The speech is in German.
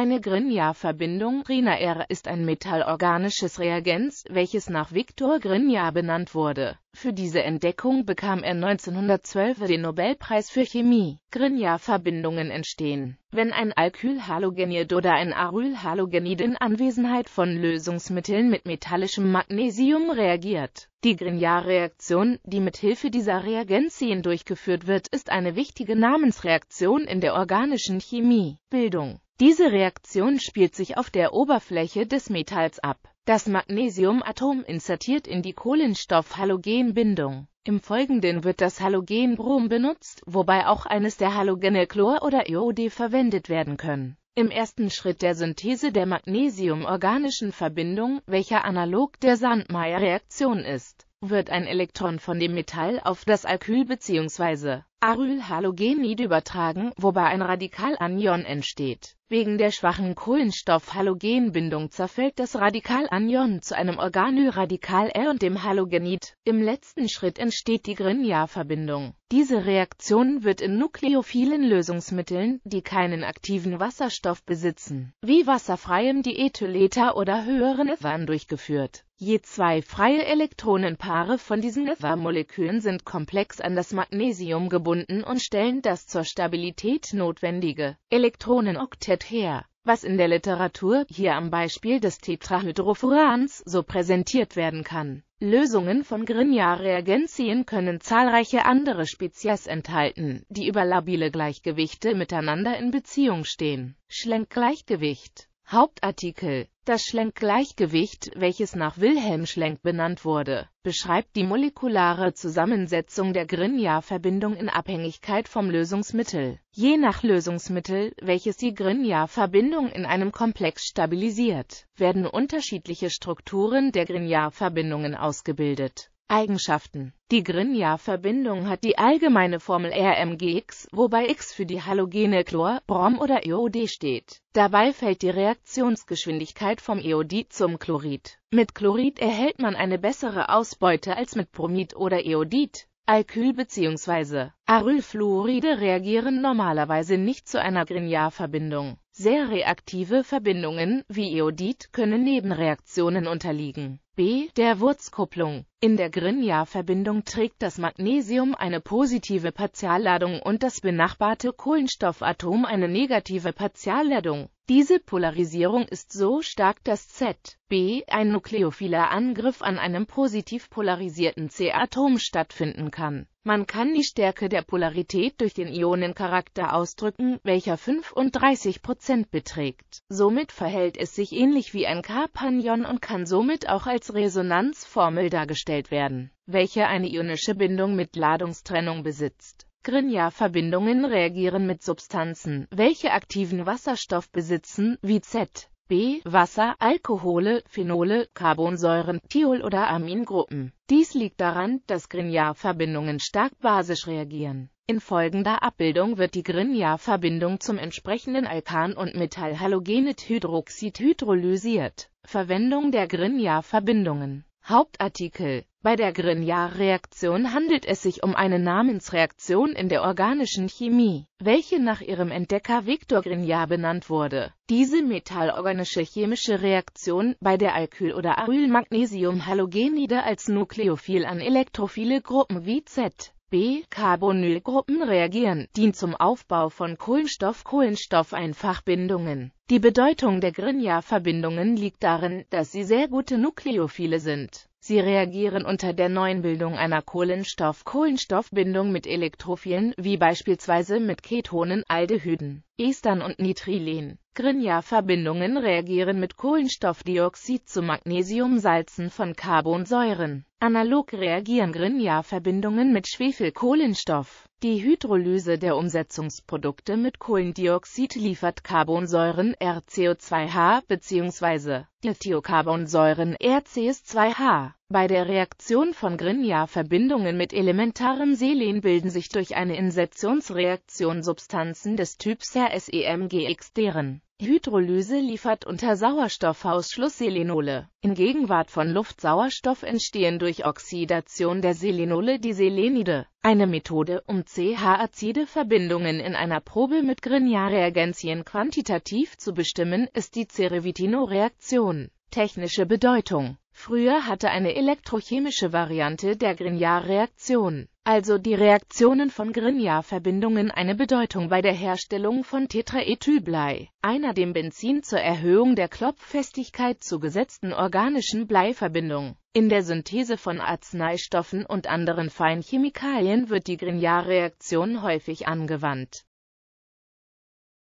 Eine Grignard-Verbindung RINA-R ist ein metallorganisches Reagenz, welches nach Victor Grignard benannt wurde. Für diese Entdeckung bekam er 1912 den Nobelpreis für Chemie. Grignard-Verbindungen entstehen, wenn ein Alkylhalogenid oder ein Arylhalogenid in Anwesenheit von Lösungsmitteln mit metallischem Magnesium reagiert. Die Grignard-Reaktion, die mit Hilfe dieser Reagenzien durchgeführt wird, ist eine wichtige Namensreaktion in der organischen Chemie. Bildung diese Reaktion spielt sich auf der Oberfläche des Metalls ab. Das Magnesiumatom insertiert in die kohlenstoff halogenbindung Im Folgenden wird das Halogenbrom benutzt, wobei auch eines der Halogene Chlor oder Iode verwendet werden können. Im ersten Schritt der Synthese der Magnesium-organischen Verbindung, welcher analog der sandmeier reaktion ist, wird ein Elektron von dem Metall auf das Alkyl bzw. Arylhalogenid übertragen, wobei ein Radikalanion entsteht. Wegen der schwachen Kohlenstoff-Halogenbindung zerfällt das Radikalanion zu einem Organylradikal-R und dem Halogenid. Im letzten Schritt entsteht die Grignard-Verbindung. Diese Reaktion wird in nukleophilen Lösungsmitteln, die keinen aktiven Wasserstoff besitzen, wie wasserfreiem Diethylether oder höheren Ethern durchgeführt. Je zwei freie Elektronenpaare von diesen Ether-Molekülen sind komplex an das Magnesium gebunden verbunden und stellen das zur Stabilität notwendige Elektronenoktett her, was in der Literatur, hier am Beispiel des Tetrahydrofurans, so präsentiert werden kann. Lösungen von Grignard-Reagenzien können zahlreiche andere Spezies enthalten, die über labile Gleichgewichte miteinander in Beziehung stehen. Schlenk-Gleichgewicht Hauptartikel das Schlenk-Gleichgewicht, welches nach Wilhelm Schlenk benannt wurde, beschreibt die molekulare Zusammensetzung der Grignard-Verbindung in Abhängigkeit vom Lösungsmittel, je nach Lösungsmittel, welches die Grignard-Verbindung in einem Komplex stabilisiert, werden unterschiedliche Strukturen der Grignard-Verbindungen ausgebildet Eigenschaften Die Grignard-Verbindung hat die allgemeine Formel RmGx, wobei X für die Halogene Chlor, Brom oder EOD steht. Dabei fällt die Reaktionsgeschwindigkeit vom Iodid zum Chlorid. Mit Chlorid erhält man eine bessere Ausbeute als mit Bromid oder EODid. Alkyl bzw. Arylfluoride reagieren normalerweise nicht zu einer Grignard-Verbindung. Sehr reaktive Verbindungen, wie Iodid, können Nebenreaktionen unterliegen. B. Der Wurzkupplung. In der Grignard-Verbindung trägt das Magnesium eine positive Partialladung und das benachbarte Kohlenstoffatom eine negative Partialladung. Diese Polarisierung ist so stark, dass Z, B, ein nukleophiler Angriff an einem positiv polarisierten C-Atom stattfinden kann. Man kann die Stärke der Polarität durch den Ionencharakter ausdrücken, welcher 35% beträgt. Somit verhält es sich ähnlich wie ein Carpagnon und kann somit auch als Resonanzformel dargestellt werden, welche eine ionische Bindung mit Ladungstrennung besitzt. Grignard-Verbindungen reagieren mit Substanzen, welche aktiven Wasserstoff besitzen, wie Z. B. Wasser, Alkohole, Phenole, Carbonsäuren, Thiol- oder Amingruppen. Dies liegt daran, dass Grignard-Verbindungen stark basisch reagieren. In folgender Abbildung wird die Grignard-Verbindung zum entsprechenden Alkan und Metall hydrolysiert. Verwendung der Grignard-Verbindungen Hauptartikel Bei der Grignard-Reaktion handelt es sich um eine Namensreaktion in der organischen Chemie, welche nach ihrem Entdecker Victor Grignard benannt wurde. Diese metallorganische chemische Reaktion, bei der Alkyl- oder Arylmagnesiumhalogenide als nukleophil an elektrophile Gruppen wie Z B. Carbonylgruppen reagieren, dient zum Aufbau von kohlenstoff kohlenstoff einfachbindungen Die Bedeutung der Grignard-Verbindungen liegt darin, dass sie sehr gute Nukleophile sind. Sie reagieren unter der neuen Bildung einer Kohlenstoff-Kohlenstoffbindung mit Elektrophilen, wie beispielsweise mit Ketonen, Aldehyden, Estern und Nitrilen. Grignard-Verbindungen reagieren mit Kohlenstoffdioxid zu Magnesiumsalzen von Carbonsäuren. Analog reagieren Grignard-Verbindungen mit Schwefelkohlenstoff. Die Hydrolyse der Umsetzungsprodukte mit Kohlendioxid liefert Carbonsäuren RCO2H bzw. Dithiocarbonsäuren RCS2H. Bei der Reaktion von Grignard-Verbindungen mit elementarem Selen bilden sich durch eine Insertionsreaktion Substanzen des Typs RSEMGX deren Hydrolyse liefert unter Sauerstoffausschluss Selenole. In Gegenwart von Luftsauerstoff entstehen durch Oxidation der Selenole die Selenide, eine Methode, um CH-azide Verbindungen in einer Probe mit Grignard-Reagenzien quantitativ zu bestimmen, ist die Cerevitino-Reaktion. Technische Bedeutung Früher hatte eine elektrochemische Variante der Grignard-Reaktion, also die Reaktionen von Grignard-Verbindungen, eine Bedeutung bei der Herstellung von Tetraethylblei, einer dem Benzin zur Erhöhung der Klopffestigkeit zugesetzten organischen Bleiverbindung. In der Synthese von Arzneistoffen und anderen Feinchemikalien wird die Grignard-Reaktion häufig angewandt.